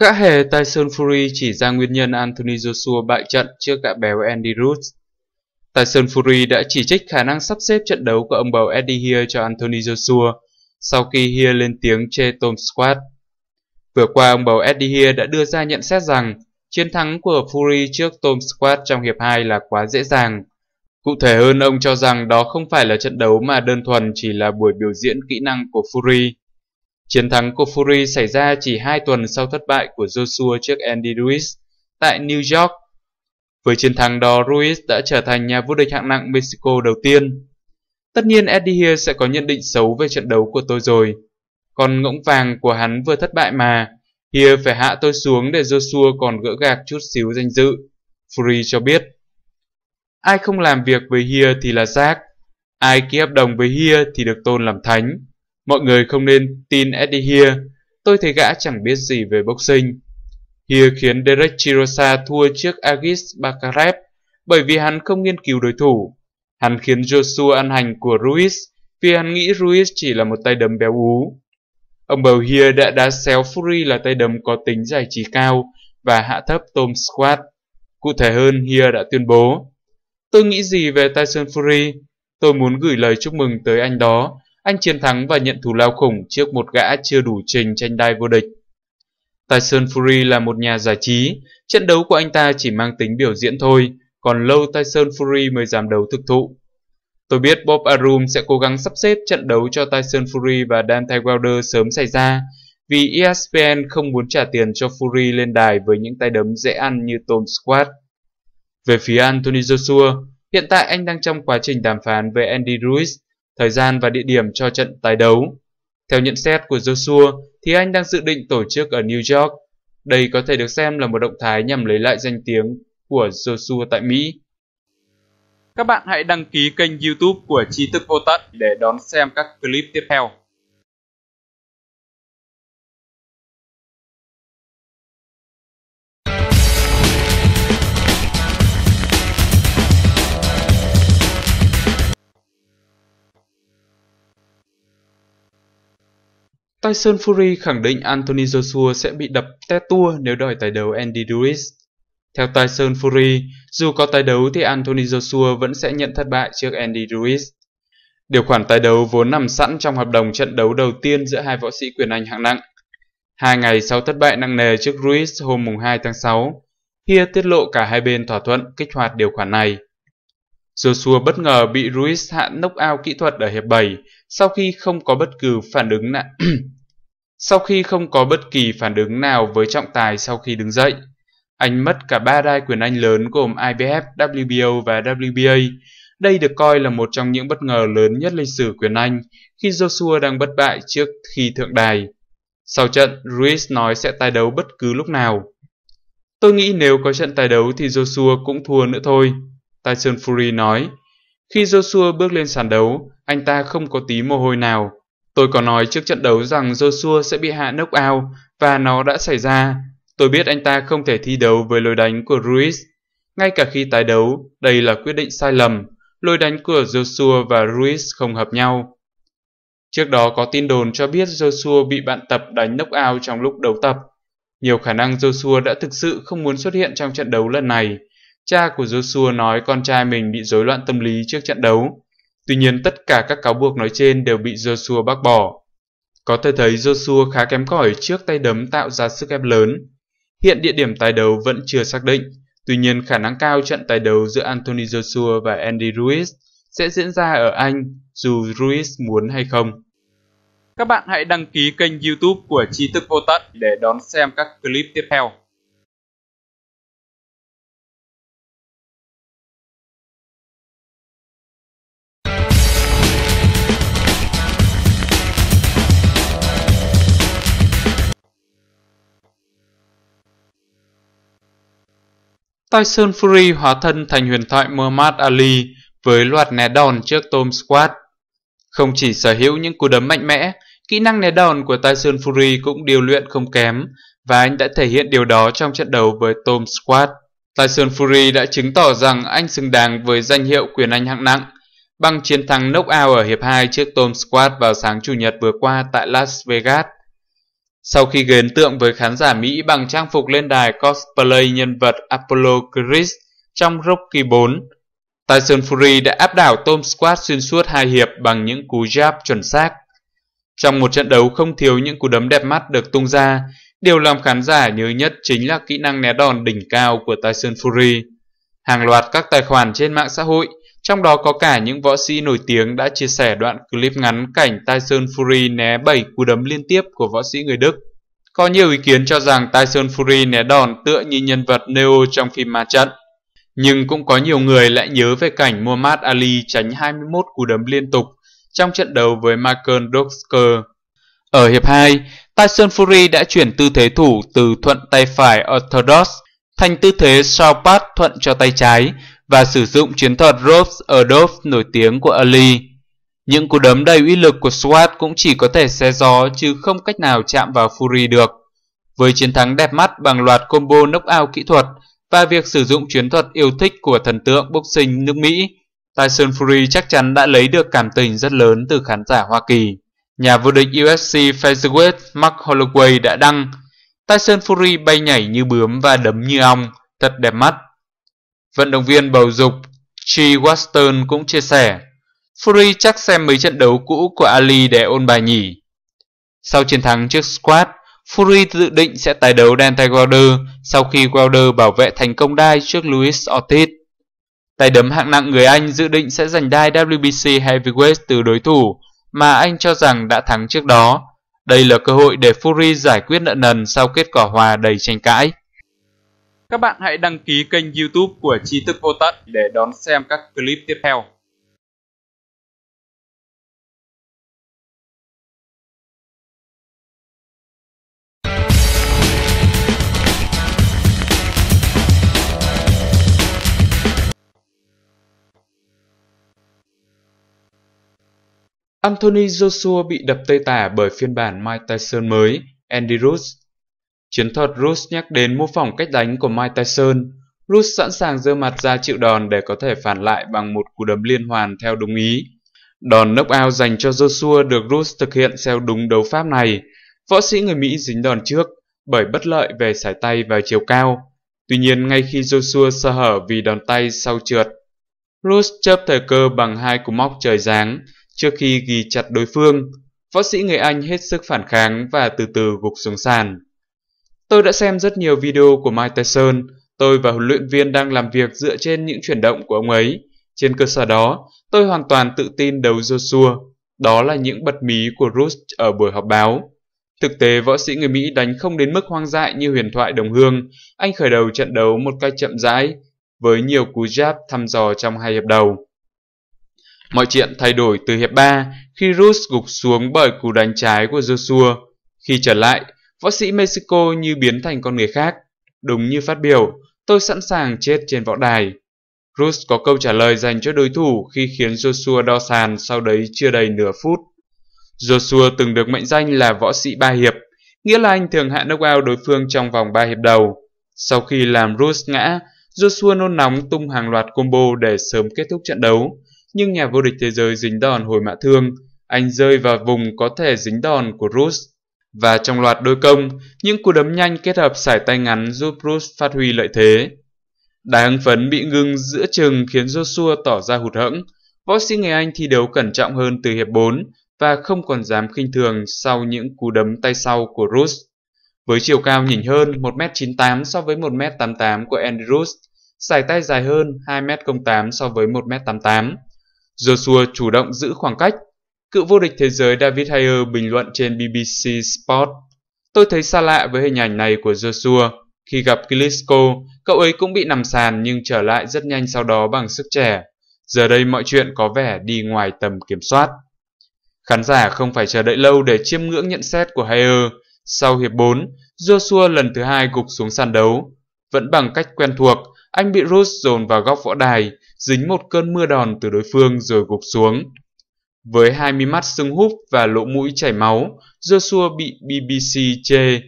Gã hề Tyson Fury chỉ ra nguyên nhân Anthony Joshua bại trận trước cả béo Andy Ruiz. Tyson Fury đã chỉ trích khả năng sắp xếp trận đấu của ông bầu Eddie Hear cho Anthony Joshua sau khi Hear lên tiếng chê Tom Squat. Vừa qua, ông bầu Eddie Hear đã đưa ra nhận xét rằng chiến thắng của Fury trước Tom Squat trong hiệp 2 là quá dễ dàng. Cụ thể hơn, ông cho rằng đó không phải là trận đấu mà đơn thuần chỉ là buổi biểu diễn kỹ năng của Fury, Chiến thắng của Fury xảy ra chỉ 2 tuần sau thất bại của Joshua trước Andy Ruiz tại New York. Với chiến thắng đó, Ruiz đã trở thành nhà vô địch hạng nặng Mexico đầu tiên. Tất nhiên Eddie Hill sẽ có nhận định xấu về trận đấu của tôi rồi. Còn ngỗng vàng của hắn vừa thất bại mà, Hill phải hạ tôi xuống để Joshua còn gỡ gạc chút xíu danh dự. Fury cho biết. Ai không làm việc với Hill thì là rác, ai ký hợp đồng với Hill thì được tôn làm thánh. Mọi người không nên tin Eddie Hia, tôi thấy gã chẳng biết gì về boxing. Hia khiến Derek Chirosa thua trước Agis Bakarev bởi vì hắn không nghiên cứu đối thủ. Hắn khiến Joshua ăn hành của Ruiz vì hắn nghĩ Ruiz chỉ là một tay đấm béo ú. Ông bầu Hia đã đá xéo Fury là tay đấm có tính giải trí cao và hạ thấp Tom Squat. Cụ thể hơn, Hia đã tuyên bố Tôi nghĩ gì về Tyson Fury? Tôi muốn gửi lời chúc mừng tới anh đó anh chiến thắng và nhận thù lao khủng trước một gã chưa đủ trình tranh đai vô địch. Tyson Fury là một nhà giải trí, trận đấu của anh ta chỉ mang tính biểu diễn thôi, còn lâu Tyson Fury mới dám đấu thực thụ. Tôi biết Bob Arum sẽ cố gắng sắp xếp trận đấu cho Tyson Fury và Dante Wilder sớm xảy ra, vì ESPN không muốn trả tiền cho Fury lên đài với những tay đấm dễ ăn như Tom Squat. Về phía Anthony Joshua, hiện tại anh đang trong quá trình đàm phán với Andy Ruiz thời gian và địa điểm cho trận tái đấu. Theo nhận xét của Joshua thì anh đang dự định tổ chức ở New York. Đây có thể được xem là một động thái nhằm lấy lại danh tiếng của Joshua tại Mỹ. Các bạn hãy đăng ký kênh youtube của Tri Thức Vô Tận để đón xem các clip tiếp theo. Tyson Fury khẳng định Anthony Joshua sẽ bị đập te tua nếu đòi tài đấu Andy Ruiz. Theo Tyson Fury, dù có tài đấu thì Anthony Joshua vẫn sẽ nhận thất bại trước Andy Ruiz. Điều khoản tài đấu vốn nằm sẵn trong hợp đồng trận đấu đầu tiên giữa hai võ sĩ quyền Anh hạng nặng. Hai ngày sau thất bại nặng nề trước Ruiz hôm 2 tháng 6, Hia tiết lộ cả hai bên thỏa thuận kích hoạt điều khoản này. Joshua bất ngờ bị Ruiz hạ knock out kỹ thuật ở hiệp 7 sau khi không có bất cứ phản ứng nào Sau khi không có bất kỳ phản ứng nào với trọng tài sau khi đứng dậy, anh mất cả ba đai quyền Anh lớn gồm IBF, WBO và WBA. Đây được coi là một trong những bất ngờ lớn nhất lịch sử quyền Anh khi Joshua đang bất bại trước khi thượng đài. Sau trận, Ruiz nói sẽ tái đấu bất cứ lúc nào. Tôi nghĩ nếu có trận tái đấu thì Joshua cũng thua nữa thôi, Tyson Fury nói. Khi Joshua bước lên sàn đấu, anh ta không có tí mồ hôi nào, Tôi có nói trước trận đấu rằng Joshua sẽ bị hạ knock out và nó đã xảy ra. Tôi biết anh ta không thể thi đấu với lối đánh của Ruiz. Ngay cả khi tái đấu, đây là quyết định sai lầm. Lối đánh của Joshua và Ruiz không hợp nhau. Trước đó có tin đồn cho biết Joshua bị bạn tập đánh knock out trong lúc đấu tập. Nhiều khả năng Joshua đã thực sự không muốn xuất hiện trong trận đấu lần này. Cha của Joshua nói con trai mình bị rối loạn tâm lý trước trận đấu Tuy nhiên tất cả các cáo buộc nói trên đều bị Joshua bác bỏ. Có thể thấy Joshua khá kém cỏi trước tay đấm tạo ra sức ép lớn. Hiện địa điểm tài đấu vẫn chưa xác định, tuy nhiên khả năng cao trận tài đấu giữa Anthony Joshua và Andy Ruiz sẽ diễn ra ở Anh dù Ruiz muốn hay không. Các bạn hãy đăng ký kênh youtube của Tri Thức Vô Tận để đón xem các clip tiếp theo. Tyson Fury hóa thân thành huyền thoại Muhammad Ali với loạt né đòn trước Tom Squat. Không chỉ sở hữu những cú đấm mạnh mẽ, kỹ năng né đòn của Tyson Fury cũng điều luyện không kém và anh đã thể hiện điều đó trong trận đấu với Tom Squat. Tyson Fury đã chứng tỏ rằng anh xứng đáng với danh hiệu quyền anh hạng nặng bằng chiến thắng knockout ở hiệp 2 trước Tom Squat vào sáng Chủ nhật vừa qua tại Las Vegas. Sau khi gây ấn tượng với khán giả Mỹ bằng trang phục lên đài cosplay nhân vật Apollo Creed trong Rocky 4, Tyson Fury đã áp đảo Tom Squat xuyên suốt hai hiệp bằng những cú jab chuẩn xác. Trong một trận đấu không thiếu những cú đấm đẹp mắt được tung ra, điều làm khán giả nhớ nhất chính là kỹ năng né đòn đỉnh cao của Tyson Fury. Hàng loạt các tài khoản trên mạng xã hội trong đó có cả những võ sĩ nổi tiếng đã chia sẻ đoạn clip ngắn cảnh Tyson Fury né 7 cú đấm liên tiếp của võ sĩ người Đức. Có nhiều ý kiến cho rằng Tyson Fury né đòn tựa như nhân vật Neo trong phim Ma Trận. Nhưng cũng có nhiều người lại nhớ về cảnh Muhammad Ali tránh 21 cú đấm liên tục trong trận đấu với Michael Dosker. Ở hiệp 2, Tyson Fury đã chuyển tư thế thủ từ thuận tay phải Orthodox thành tư thế southpaw thuận cho tay trái, và sử dụng chiến thuật Robes Adolf nổi tiếng của Ali. Những cú đấm đầy uy lực của Swat cũng chỉ có thể xé gió chứ không cách nào chạm vào Fury được. Với chiến thắng đẹp mắt bằng loạt combo knockout kỹ thuật và việc sử dụng chiến thuật yêu thích của thần tượng boxing nước Mỹ, Tyson Fury chắc chắn đã lấy được cảm tình rất lớn từ khán giả Hoa Kỳ. Nhà vô địch UFC featherweight Mark Holloway đã đăng Tyson Fury bay nhảy như bướm và đấm như ong, thật đẹp mắt. Vận động viên bầu dục Chi Waston cũng chia sẻ Fury chắc xem mấy trận đấu cũ của Ali để ôn bài nhỉ. Sau chiến thắng trước Squad, Fury dự định sẽ tái đấu Dante Wilder sau khi Wilder bảo vệ thành công đai trước Luis Ortiz. Tay đấm hạng nặng người Anh dự định sẽ giành đai WBC Heavyweight từ đối thủ mà anh cho rằng đã thắng trước đó. Đây là cơ hội để Fury giải quyết nợ nần sau kết quả hòa đầy tranh cãi. Các bạn hãy đăng ký kênh youtube của Tri thức Vô Tận để đón xem các clip tiếp theo. Anthony Joshua bị đập tê tả bởi phiên bản Mike Tyson mới, Andy Ruiz Chiến thuật Rus nhắc đến mô phỏng cách đánh của Mike Tyson. Rus sẵn sàng giơ mặt ra chịu đòn để có thể phản lại bằng một cú đấm liên hoàn theo đúng ý. Đòn knockout dành cho Joshua được Rus thực hiện theo đúng đấu pháp này. Võ sĩ người Mỹ dính đòn trước bởi bất lợi về sải tay và chiều cao. Tuy nhiên ngay khi Joshua sơ hở vì đòn tay sau trượt, Rus chớp thời cơ bằng hai cú móc trời giáng trước khi ghi chặt đối phương. Võ sĩ người Anh hết sức phản kháng và từ từ gục xuống sàn. Tôi đã xem rất nhiều video của Mike Tyson, tôi và huấn luyện viên đang làm việc dựa trên những chuyển động của ông ấy. Trên cơ sở đó, tôi hoàn toàn tự tin đấu Joshua. Đó là những bật mí của Rush ở buổi họp báo. Thực tế, võ sĩ người Mỹ đánh không đến mức hoang dại như huyền thoại đồng hương. Anh khởi đầu trận đấu một cách chậm rãi, với nhiều cú jab thăm dò trong hai hiệp đầu. Mọi chuyện thay đổi từ hiệp 3 khi Rush gục xuống bởi cú đánh trái của Joshua. Khi trở lại, võ sĩ Mexico như biến thành con người khác. Đúng như phát biểu, tôi sẵn sàng chết trên võ đài. Cruz có câu trả lời dành cho đối thủ khi khiến Joshua đo sàn sau đấy chưa đầy nửa phút. Joshua từng được mệnh danh là võ sĩ ba hiệp, nghĩa là anh thường hạ knockout đối phương trong vòng ba hiệp đầu. Sau khi làm Cruz ngã, Joshua nôn nóng tung hàng loạt combo để sớm kết thúc trận đấu, nhưng nhà vô địch thế giới dính đòn hồi mã thương, anh rơi vào vùng có thể dính đòn của Cruz và trong loạt đôi công, những cú đấm nhanh kết hợp sải tay ngắn giúp Bruce phát huy lợi thế. Đá hưng phấn bị ngưng giữa chừng khiến Joshua tỏ ra hụt hẫng. Võ sĩ người Anh thi đấu cẩn trọng hơn từ hiệp 4 và không còn dám khinh thường sau những cú đấm tay sau của Bruce. Với chiều cao nhỉnh hơn 1m98 so với 1m88 của Andy Rush, sải tay dài hơn 2m08 so với 1m88. Joshua chủ động giữ khoảng cách Cựu vô địch thế giới David Hayer bình luận trên BBC Sport. Tôi thấy xa lạ với hình ảnh này của Joshua. Khi gặp Klitschko, cậu ấy cũng bị nằm sàn nhưng trở lại rất nhanh sau đó bằng sức trẻ. Giờ đây mọi chuyện có vẻ đi ngoài tầm kiểm soát. Khán giả không phải chờ đợi lâu để chiêm ngưỡng nhận xét của Hayer. Sau hiệp 4, Joshua lần thứ hai gục xuống sàn đấu. Vẫn bằng cách quen thuộc, anh bị Rus dồn vào góc võ đài, dính một cơn mưa đòn từ đối phương rồi gục xuống. Với hai mí mắt sưng húp và lỗ mũi chảy máu, Joshua bị BBC chê.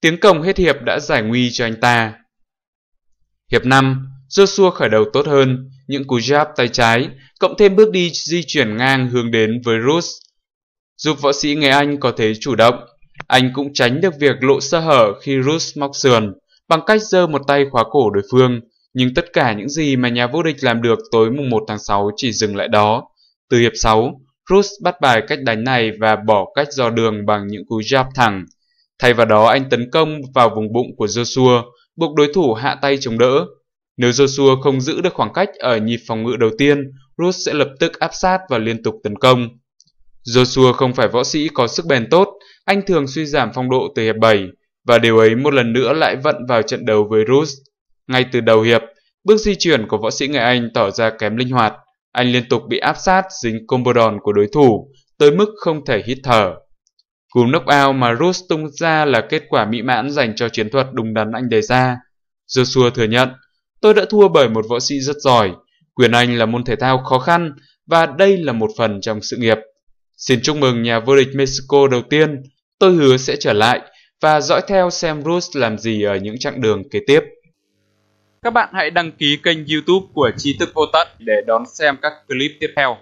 Tiếng cồng hết hiệp đã giải nguy cho anh ta. Hiệp 5, Joshua khởi đầu tốt hơn, những cú jab tay trái, cộng thêm bước đi di chuyển ngang hướng đến với Rus, giúp võ sĩ người Anh có thế chủ động. Anh cũng tránh được việc lộ sơ hở khi Rus móc sườn, bằng cách giơ một tay khóa cổ đối phương, nhưng tất cả những gì mà nhà vô địch làm được tối mùng 1 tháng 6 chỉ dừng lại đó. Từ hiệp 6, Cruz bắt bài cách đánh này và bỏ cách dò đường bằng những cú jab thẳng. Thay vào đó anh tấn công vào vùng bụng của Joshua, buộc đối thủ hạ tay chống đỡ. Nếu Joshua không giữ được khoảng cách ở nhịp phòng ngự đầu tiên, Cruz sẽ lập tức áp sát và liên tục tấn công. Joshua không phải võ sĩ có sức bền tốt, anh thường suy giảm phong độ từ hiệp 7 và điều ấy một lần nữa lại vận vào trận đấu với Rus. Ngay từ đầu hiệp, bước di chuyển của võ sĩ người Anh tỏ ra kém linh hoạt. Anh liên tục bị áp sát dính combo đòn của đối thủ, tới mức không thể hít thở. Cú knockout mà Rus tung ra là kết quả mỹ mãn dành cho chiến thuật đúng đắn anh đề ra. Joshua thừa nhận, tôi đã thua bởi một võ sĩ rất giỏi. Quyền Anh là môn thể thao khó khăn và đây là một phần trong sự nghiệp. Xin chúc mừng nhà vô địch Mexico đầu tiên. Tôi hứa sẽ trở lại và dõi theo xem Rus làm gì ở những chặng đường kế tiếp. Các bạn hãy đăng ký kênh youtube của Trí thức vô Tận để đón xem các clip tiếp theo.